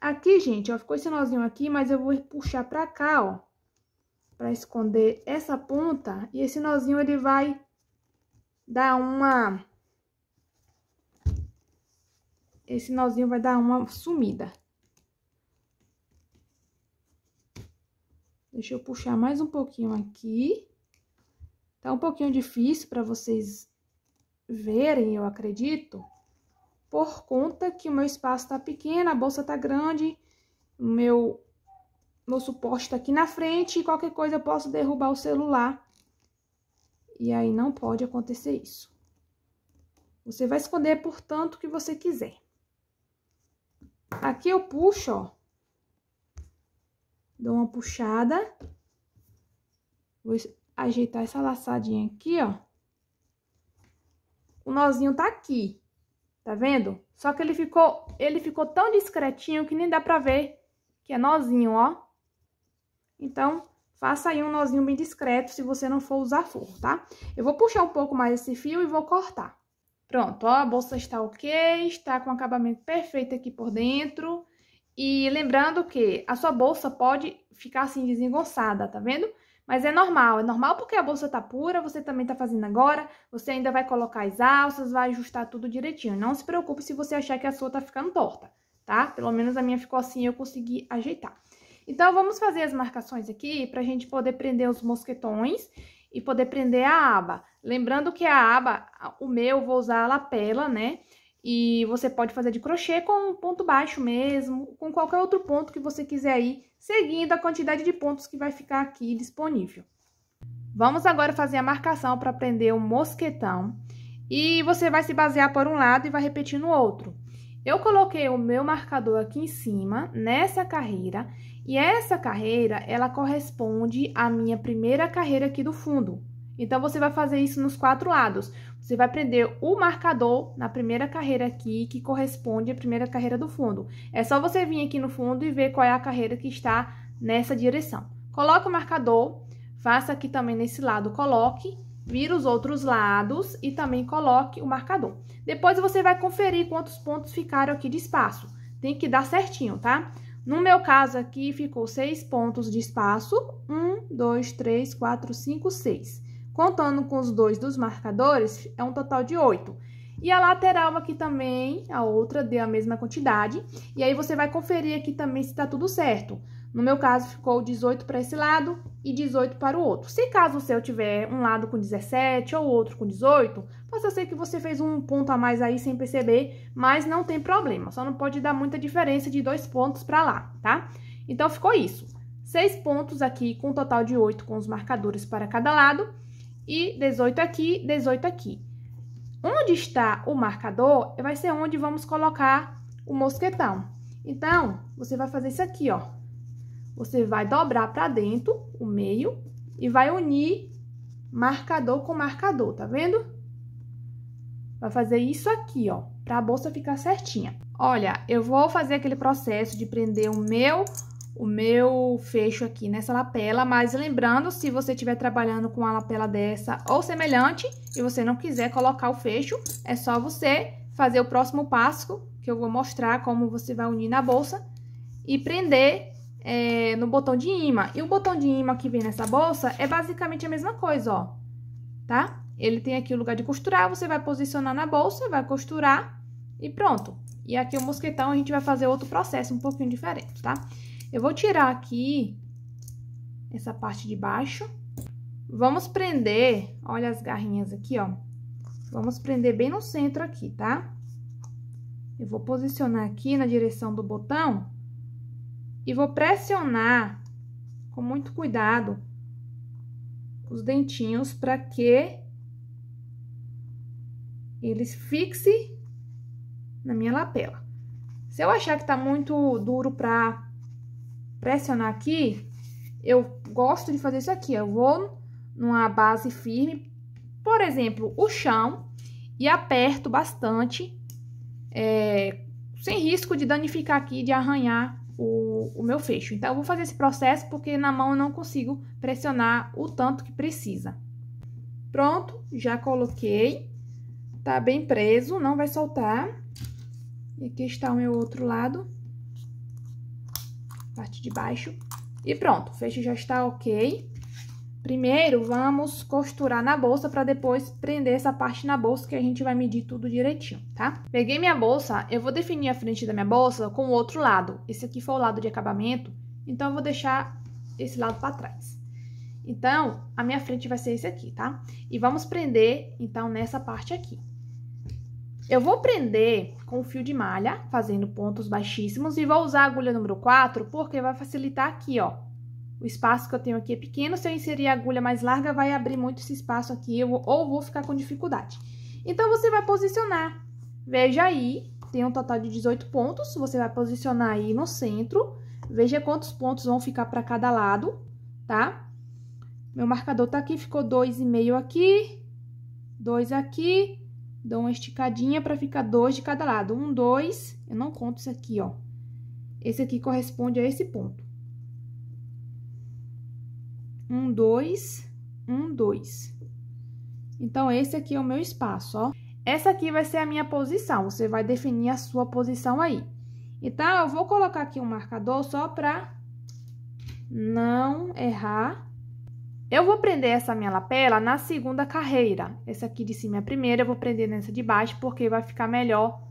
Aqui, gente, ó, ficou esse nozinho aqui, mas eu vou puxar pra cá, ó. Pra esconder essa ponta. E esse nozinho, ele vai dar uma... Esse nozinho vai dar uma sumida. Deixa eu puxar mais um pouquinho aqui. Tá um pouquinho difícil para vocês verem, eu acredito, por conta que o meu espaço tá pequeno, a bolsa tá grande, meu meu suporte tá aqui na frente e qualquer coisa eu posso derrubar o celular. E aí não pode acontecer isso. Você vai esconder por tanto que você quiser. Aqui eu puxo, ó. Dou uma puxada. Vou ajeitar essa laçadinha aqui, ó. O nozinho tá aqui, tá vendo? Só que ele ficou, ele ficou tão discretinho que nem dá pra ver que é nozinho, ó. Então, faça aí um nozinho bem discreto se você não for usar forro, tá? Eu vou puxar um pouco mais esse fio e vou cortar. Pronto, ó, a bolsa está ok, está com acabamento perfeito aqui por dentro. E lembrando que a sua bolsa pode ficar assim desengonçada, tá vendo? Mas é normal, é normal porque a bolsa tá pura, você também tá fazendo agora, você ainda vai colocar as alças, vai ajustar tudo direitinho. Não se preocupe se você achar que a sua tá ficando torta, tá? Pelo menos a minha ficou assim e eu consegui ajeitar. Então, vamos fazer as marcações aqui pra gente poder prender os mosquetões e poder prender a aba. Lembrando que a aba, o meu, eu vou usar a lapela, né? E você pode fazer de crochê com um ponto baixo mesmo, com qualquer outro ponto que você quiser aí, seguindo a quantidade de pontos que vai ficar aqui disponível. Vamos agora fazer a marcação para prender o mosquetão. E você vai se basear por um lado e vai repetir no outro. Eu coloquei o meu marcador aqui em cima, nessa carreira, e essa carreira, ela corresponde à minha primeira carreira aqui do fundo. Então, você vai fazer isso nos quatro lados. Você vai prender o marcador na primeira carreira aqui, que corresponde à primeira carreira do fundo. É só você vir aqui no fundo e ver qual é a carreira que está nessa direção. Coloque o marcador, faça aqui também nesse lado, coloque, vira os outros lados e também coloque o marcador. Depois você vai conferir quantos pontos ficaram aqui de espaço. Tem que dar certinho, tá? No meu caso aqui, ficou seis pontos de espaço. Um, dois, três, quatro, cinco, seis. Contando com os dois dos marcadores, é um total de oito. E a lateral aqui também, a outra deu a mesma quantidade. E aí você vai conferir aqui também se tá tudo certo. No meu caso, ficou 18 para esse lado e 18 para o outro. Se caso o seu tiver um lado com 17 ou outro com 18, possa ser que você fez um ponto a mais aí sem perceber, mas não tem problema. Só não pode dar muita diferença de dois pontos para lá, tá? Então, ficou isso. Seis pontos aqui com um total de oito com os marcadores para cada lado e 18 aqui, 18 aqui. Onde está o marcador, vai ser onde vamos colocar o mosquetão. Então, você vai fazer isso aqui, ó. Você vai dobrar para dentro o meio e vai unir marcador com marcador, tá vendo? Vai fazer isso aqui, ó, para a bolsa ficar certinha. Olha, eu vou fazer aquele processo de prender o meu o meu fecho aqui nessa lapela, mas lembrando, se você estiver trabalhando com a lapela dessa ou semelhante e você não quiser colocar o fecho, é só você fazer o próximo passo, que eu vou mostrar como você vai unir na bolsa, e prender é, no botão de imã. E o botão de imã que vem nessa bolsa é basicamente a mesma coisa, ó, tá? Ele tem aqui o lugar de costurar, você vai posicionar na bolsa, vai costurar e pronto. E aqui o mosquetão a gente vai fazer outro processo um pouquinho diferente, Tá? Eu vou tirar aqui essa parte de baixo. Vamos prender, olha as garrinhas aqui, ó. Vamos prender bem no centro aqui, tá? Eu vou posicionar aqui na direção do botão e vou pressionar com muito cuidado os dentinhos para que eles fixe na minha lapela. Se eu achar que tá muito duro pra pressionar aqui, eu gosto de fazer isso aqui. Eu vou numa base firme, por exemplo, o chão, e aperto bastante, é, sem risco de danificar aqui, de arranhar o, o, meu fecho. Então, eu vou fazer esse processo porque na mão eu não consigo pressionar o tanto que precisa. Pronto, já coloquei. Tá bem preso, não vai soltar. E aqui está o meu outro lado parte de baixo. E pronto, o fecho já está ok. Primeiro, vamos costurar na bolsa para depois prender essa parte na bolsa que a gente vai medir tudo direitinho, tá? Peguei minha bolsa, eu vou definir a frente da minha bolsa com o outro lado. Esse aqui foi o lado de acabamento, então eu vou deixar esse lado para trás. Então, a minha frente vai ser esse aqui, tá? E vamos prender, então, nessa parte aqui. Eu vou prender com fio de malha, fazendo pontos baixíssimos, e vou usar a agulha número 4, porque vai facilitar aqui, ó. O espaço que eu tenho aqui é pequeno, se eu inserir a agulha mais larga, vai abrir muito esse espaço aqui, eu, ou vou ficar com dificuldade. Então, você vai posicionar, veja aí, tem um total de 18 pontos, você vai posicionar aí no centro, veja quantos pontos vão ficar para cada lado, tá? Meu marcador tá aqui, ficou 2,5 aqui, 2 aqui, Dou uma esticadinha para ficar dois de cada lado. Um, dois, eu não conto isso aqui, ó. Esse aqui corresponde a esse ponto. Um, dois, um, dois. Então, esse aqui é o meu espaço, ó. Essa aqui vai ser a minha posição, você vai definir a sua posição aí. Então, eu vou colocar aqui um marcador só para não errar eu vou prender essa minha lapela na segunda carreira. Essa aqui de cima é a primeira, eu vou prender nessa de baixo, porque vai ficar melhor,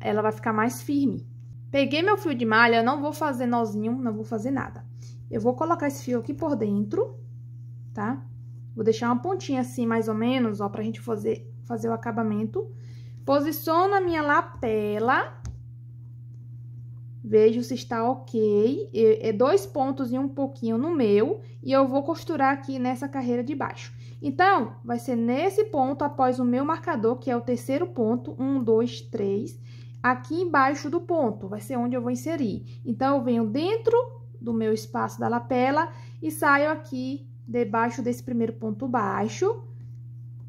ela vai ficar mais firme. Peguei meu fio de malha, não vou fazer nozinho, não vou fazer nada. Eu vou colocar esse fio aqui por dentro, tá? Vou deixar uma pontinha assim, mais ou menos, ó, pra gente fazer, fazer o acabamento. Posiciono a minha lapela vejo se está ok. É dois pontos e um pouquinho no meu, e eu vou costurar aqui nessa carreira de baixo. Então, vai ser nesse ponto, após o meu marcador, que é o terceiro ponto, um, dois, três, aqui embaixo do ponto, vai ser onde eu vou inserir. Então, eu venho dentro do meu espaço da lapela e saio aqui debaixo desse primeiro ponto baixo,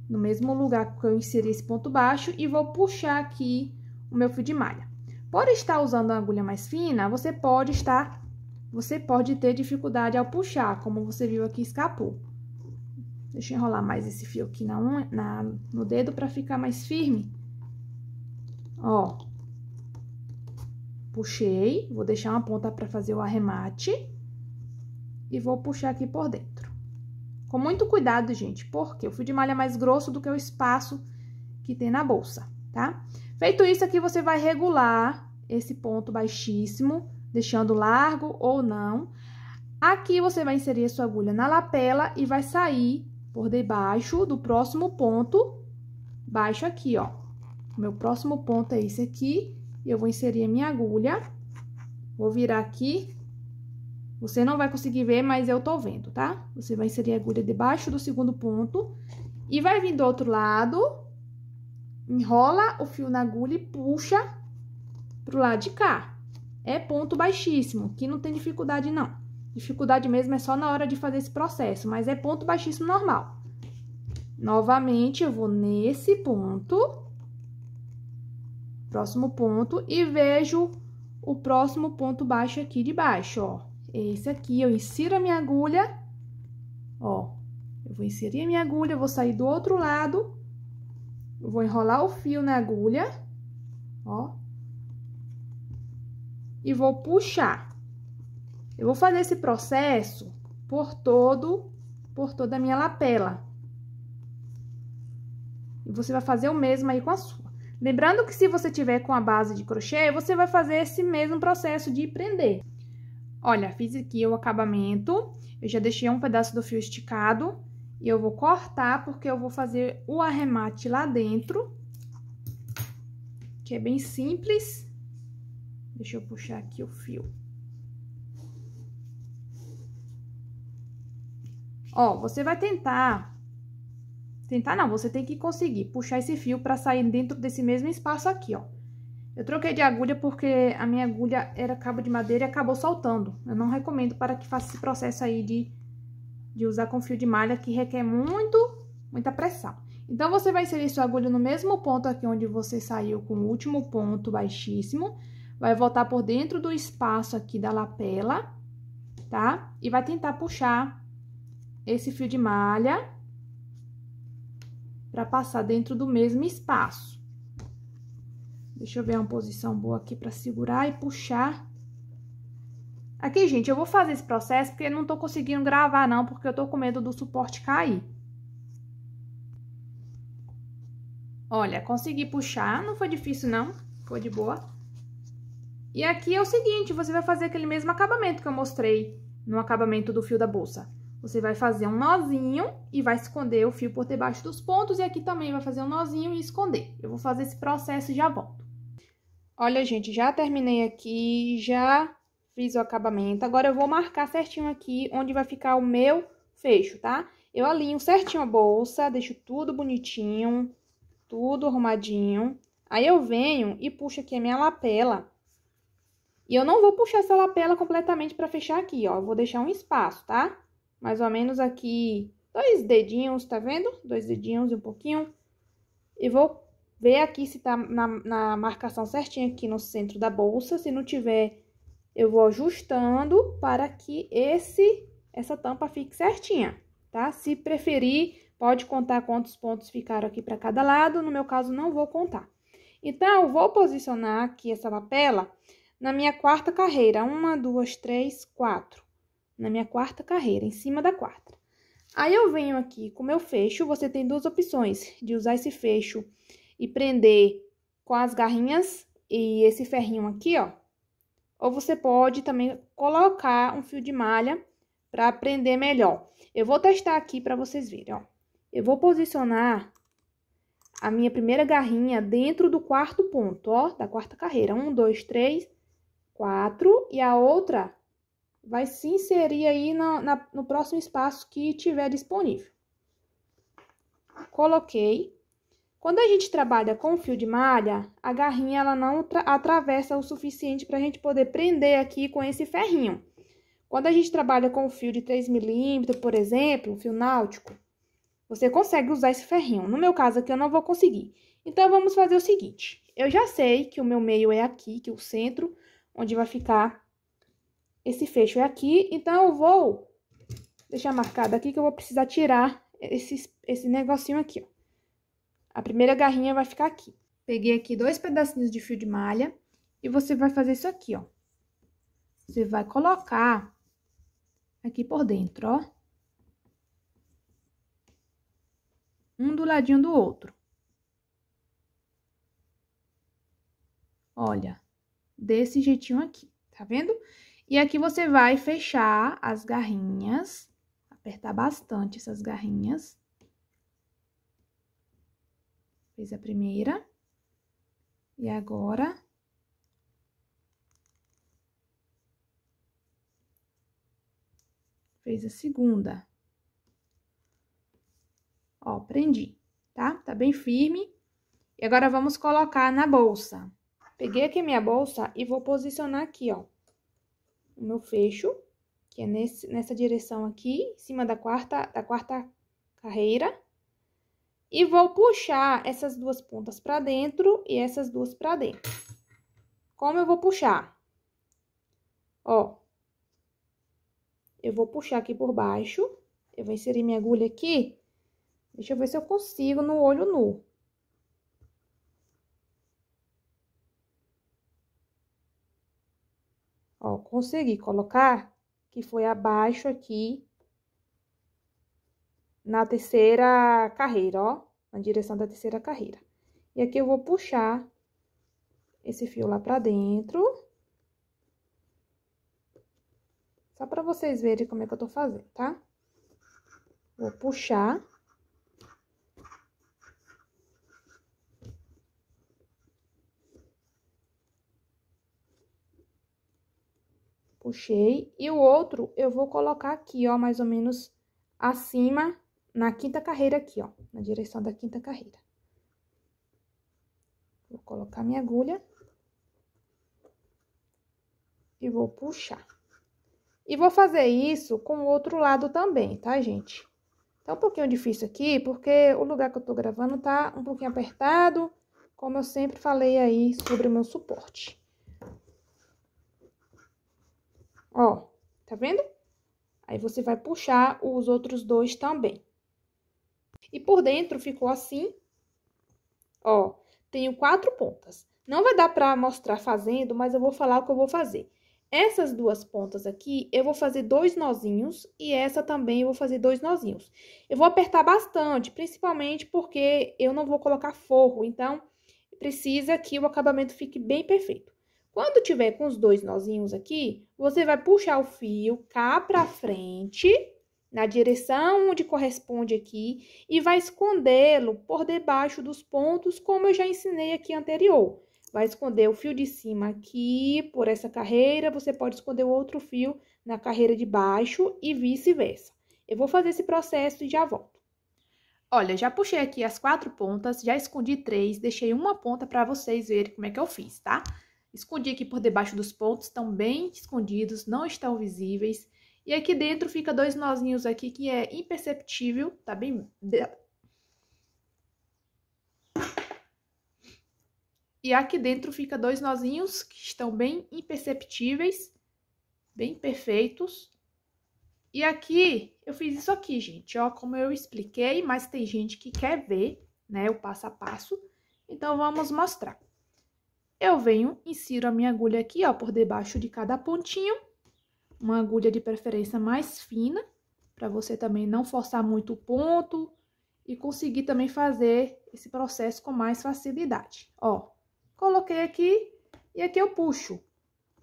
no mesmo lugar que eu inseri esse ponto baixo, e vou puxar aqui o meu fio de malha. Por estar usando a agulha mais fina, você pode estar, você pode ter dificuldade ao puxar, como você viu aqui, escapou. Deixa eu enrolar mais esse fio aqui na na, no dedo para ficar mais firme. Ó. Puxei, vou deixar uma ponta para fazer o arremate e vou puxar aqui por dentro. Com muito cuidado, gente, porque o fio de malha é mais grosso do que o espaço que tem na bolsa, tá? Tá? Feito isso, aqui você vai regular esse ponto baixíssimo, deixando largo ou não. Aqui você vai inserir a sua agulha na lapela e vai sair por debaixo do próximo ponto baixo aqui, ó. O meu próximo ponto é esse aqui, e eu vou inserir a minha agulha. Vou virar aqui. Você não vai conseguir ver, mas eu tô vendo, tá? Você vai inserir a agulha debaixo do segundo ponto. E vai vir do outro lado, Enrola o fio na agulha e puxa pro lado de cá. É ponto baixíssimo, que não tem dificuldade não. Dificuldade mesmo é só na hora de fazer esse processo, mas é ponto baixíssimo normal. Novamente, eu vou nesse ponto, próximo ponto, e vejo o próximo ponto baixo aqui de baixo, ó. Esse aqui, eu insiro a minha agulha, ó. Eu vou inserir a minha agulha, vou sair do outro lado eu vou enrolar o fio na agulha, ó. E vou puxar. Eu vou fazer esse processo por todo, por toda a minha lapela. E você vai fazer o mesmo aí com a sua. Lembrando que se você tiver com a base de crochê, você vai fazer esse mesmo processo de prender. Olha, fiz aqui o acabamento, eu já deixei um pedaço do fio esticado, e eu vou cortar porque eu vou fazer o arremate lá dentro, que é bem simples. Deixa eu puxar aqui o fio. Ó, você vai tentar... Tentar não, você tem que conseguir puxar esse fio pra sair dentro desse mesmo espaço aqui, ó. Eu troquei de agulha porque a minha agulha era cabo de madeira e acabou soltando. Eu não recomendo para que faça esse processo aí de de usar com fio de malha que requer muito, muita pressão. Então, você vai inserir sua agulha no mesmo ponto aqui onde você saiu com o último ponto baixíssimo. Vai voltar por dentro do espaço aqui da lapela, tá? E vai tentar puxar esse fio de malha para passar dentro do mesmo espaço. Deixa eu ver uma posição boa aqui para segurar e puxar Aqui, gente, eu vou fazer esse processo porque eu não tô conseguindo gravar não, porque eu tô com medo do suporte cair. Olha, consegui puxar, não foi difícil não, foi de boa. E aqui é o seguinte, você vai fazer aquele mesmo acabamento que eu mostrei no acabamento do fio da bolsa. Você vai fazer um nozinho e vai esconder o fio por debaixo dos pontos, e aqui também vai fazer um nozinho e esconder. Eu vou fazer esse processo e já volto. Olha, gente, já terminei aqui, já fiz o acabamento. Agora eu vou marcar certinho aqui onde vai ficar o meu fecho, tá? Eu alinho certinho a bolsa, deixo tudo bonitinho, tudo arrumadinho. Aí eu venho e puxo aqui a minha lapela. E eu não vou puxar essa lapela completamente pra fechar aqui, ó. Eu vou deixar um espaço, tá? Mais ou menos aqui, dois dedinhos, tá vendo? Dois dedinhos e um pouquinho. E vou ver aqui se tá na, na marcação certinha aqui no centro da bolsa. Se não tiver, eu vou ajustando para que esse essa tampa fique certinha, tá? Se preferir, pode contar quantos pontos ficaram aqui para cada lado, no meu caso não vou contar. Então, eu vou posicionar aqui essa lapela na minha quarta carreira, uma, duas, três, quatro, na minha quarta carreira, em cima da quarta. Aí, eu venho aqui com o meu fecho, você tem duas opções, de usar esse fecho e prender com as garrinhas e esse ferrinho aqui, ó, ou você pode também colocar um fio de malha para prender melhor. Eu vou testar aqui para vocês verem, ó. Eu vou posicionar a minha primeira garrinha dentro do quarto ponto, ó, da quarta carreira. Um, dois, três, quatro, e a outra vai se inserir aí no, na, no próximo espaço que tiver disponível. Coloquei, quando a gente trabalha com fio de malha, a garrinha ela não atravessa o suficiente para a gente poder prender aqui com esse ferrinho. Quando a gente trabalha com fio de 3 milímetros, por exemplo, um fio náutico, você consegue usar esse ferrinho. No meu caso aqui eu não vou conseguir. Então, vamos fazer o seguinte. Eu já sei que o meu meio é aqui, que é o centro, onde vai ficar esse fecho é aqui. Então, eu vou deixar marcado aqui que eu vou precisar tirar esse, esse negocinho aqui, ó. A primeira garrinha vai ficar aqui. Peguei aqui dois pedacinhos de fio de malha e você vai fazer isso aqui, ó. Você vai colocar aqui por dentro, ó. Um do ladinho do outro. Olha, desse jeitinho aqui, tá vendo? E aqui você vai fechar as garrinhas, apertar bastante essas garrinhas. Fiz a primeira. E agora, fez a segunda. Ó, prendi, tá? Tá bem firme. E agora, vamos colocar na bolsa. Peguei aqui minha bolsa e vou posicionar aqui, ó, o meu fecho, que é nesse, nessa direção aqui, em cima da quarta, da quarta carreira. E vou puxar essas duas pontas para dentro e essas duas para dentro. Como eu vou puxar? Ó. Eu vou puxar aqui por baixo. Eu vou inserir minha agulha aqui. Deixa eu ver se eu consigo no olho nu. Ó, consegui colocar que foi abaixo aqui na terceira carreira, ó, na direção da terceira carreira. E aqui eu vou puxar esse fio lá pra dentro. Só pra vocês verem como é que eu tô fazendo, tá? Vou puxar. Puxei. E o outro eu vou colocar aqui, ó, mais ou menos acima na quinta carreira aqui, ó, na direção da quinta carreira. Vou colocar minha agulha e vou puxar. E vou fazer isso com o outro lado também, tá, gente? Tá um pouquinho difícil aqui, porque o lugar que eu tô gravando tá um pouquinho apertado, como eu sempre falei aí sobre o meu suporte. Ó, tá vendo? Aí você vai puxar os outros dois também. E por dentro ficou assim. Ó, tenho quatro pontas. Não vai dar para mostrar fazendo, mas eu vou falar o que eu vou fazer. Essas duas pontas aqui, eu vou fazer dois nozinhos e essa também eu vou fazer dois nozinhos. Eu vou apertar bastante, principalmente porque eu não vou colocar forro, então precisa que o acabamento fique bem perfeito. Quando tiver com os dois nozinhos aqui, você vai puxar o fio cá para frente na direção onde corresponde aqui e vai escondê-lo por debaixo dos pontos, como eu já ensinei aqui anterior. Vai esconder o fio de cima aqui por essa carreira, você pode esconder o outro fio na carreira de baixo e vice-versa. Eu vou fazer esse processo e já volto. Olha, já puxei aqui as quatro pontas, já escondi três, deixei uma ponta para vocês verem como é que eu fiz, tá? Escondi aqui por debaixo dos pontos, estão bem escondidos, não estão visíveis. E aqui dentro fica dois nozinhos aqui que é imperceptível, tá bem... E aqui dentro fica dois nozinhos que estão bem imperceptíveis, bem perfeitos. E aqui, eu fiz isso aqui, gente, ó, como eu expliquei, mas tem gente que quer ver, né, o passo a passo. Então, vamos mostrar. Eu venho, insiro a minha agulha aqui, ó, por debaixo de cada pontinho uma agulha de preferência mais fina, para você também não forçar muito o ponto e conseguir também fazer esse processo com mais facilidade. Ó, coloquei aqui e aqui eu puxo.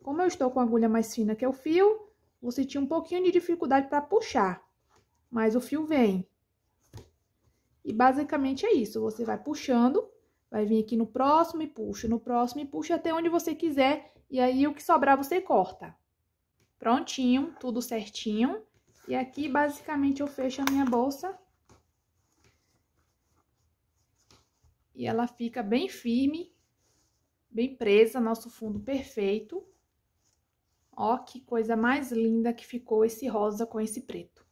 Como eu estou com a agulha mais fina que o fio, vou sentir um pouquinho de dificuldade para puxar, mas o fio vem. E basicamente é isso, você vai puxando, vai vir aqui no próximo e puxa, no próximo e puxa até onde você quiser, e aí o que sobrar você corta. Prontinho, tudo certinho. E aqui, basicamente, eu fecho a minha bolsa. E ela fica bem firme, bem presa, nosso fundo perfeito. Ó, que coisa mais linda que ficou esse rosa com esse preto.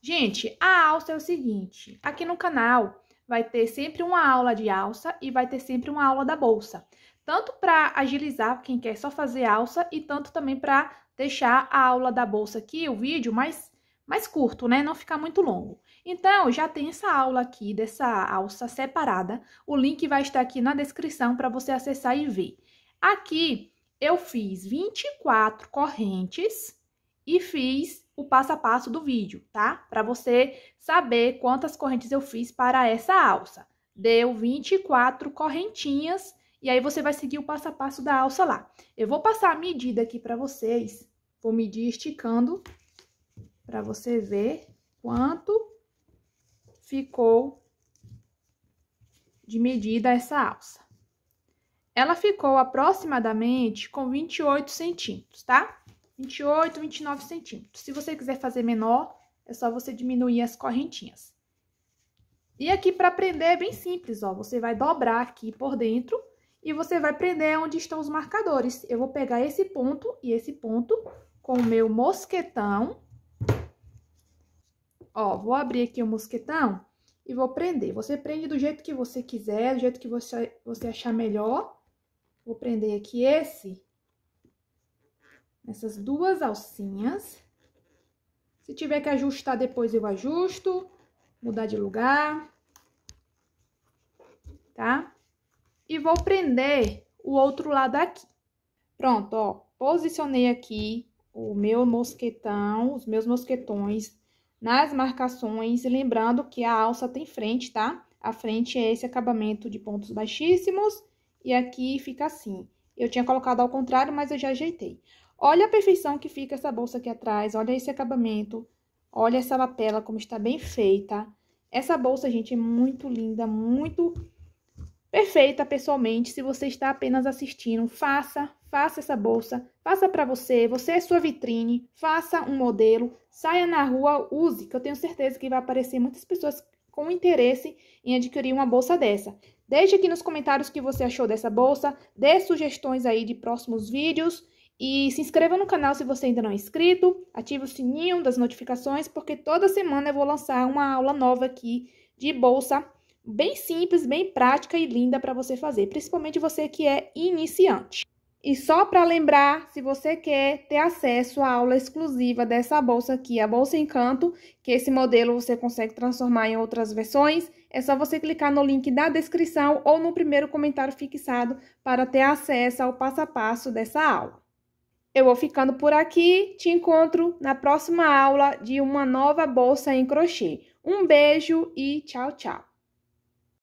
Gente, a alça é o seguinte, aqui no canal vai ter sempre uma aula de alça e vai ter sempre uma aula da bolsa. Tanto para agilizar quem quer só fazer alça e tanto também para deixar a aula da bolsa aqui, o vídeo, mais, mais curto, né? Não ficar muito longo. Então, já tem essa aula aqui, dessa alça separada. O link vai estar aqui na descrição para você acessar e ver. Aqui, eu fiz 24 correntes e fiz o passo a passo do vídeo, tá? Para você saber quantas correntes eu fiz para essa alça. Deu 24 correntinhas e aí você vai seguir o passo a passo da alça lá. Eu vou passar a medida aqui para vocês. Vou medir esticando para você ver quanto ficou de medida essa alça. Ela ficou aproximadamente com 28 centímetros, tá? 28, 29 centímetros. Se você quiser fazer menor, é só você diminuir as correntinhas. E aqui, para prender, é bem simples, ó. Você vai dobrar aqui por dentro e você vai prender onde estão os marcadores. Eu vou pegar esse ponto e esse ponto com o meu mosquetão. Ó, vou abrir aqui o mosquetão e vou prender. Você prende do jeito que você quiser, do jeito que você, você achar melhor. Vou prender aqui esse, nessas duas alcinhas. Se tiver que ajustar depois, eu ajusto, mudar de lugar, tá? Tá? e vou prender o outro lado aqui. Pronto, ó, posicionei aqui o meu mosquetão, os meus mosquetões nas marcações, lembrando que a alça tem frente, tá? A frente é esse acabamento de pontos baixíssimos e aqui fica assim. Eu tinha colocado ao contrário, mas eu já ajeitei. Olha a perfeição que fica essa bolsa aqui atrás, olha esse acabamento, olha essa lapela como está bem feita. Essa bolsa, gente, é muito linda, muito perfeita pessoalmente. Se você está apenas assistindo, faça, faça essa bolsa, faça para você, você é sua vitrine, faça um modelo, saia na rua, use, que eu tenho certeza que vai aparecer muitas pessoas com interesse em adquirir uma bolsa dessa. Deixe aqui nos comentários o que você achou dessa bolsa, dê sugestões aí de próximos vídeos e se inscreva no canal se você ainda não é inscrito, ative o sininho das notificações porque toda semana eu vou lançar uma aula nova aqui de bolsa bem simples, bem prática e linda para você fazer, principalmente você que é iniciante. E só para lembrar, se você quer ter acesso à aula exclusiva dessa bolsa aqui, a Bolsa Encanto, que esse modelo você consegue transformar em outras versões, é só você clicar no link da descrição ou no primeiro comentário fixado para ter acesso ao passo a passo dessa aula. Eu vou ficando por aqui, te encontro na próxima aula de uma nova bolsa em crochê. Um beijo e tchau, tchau!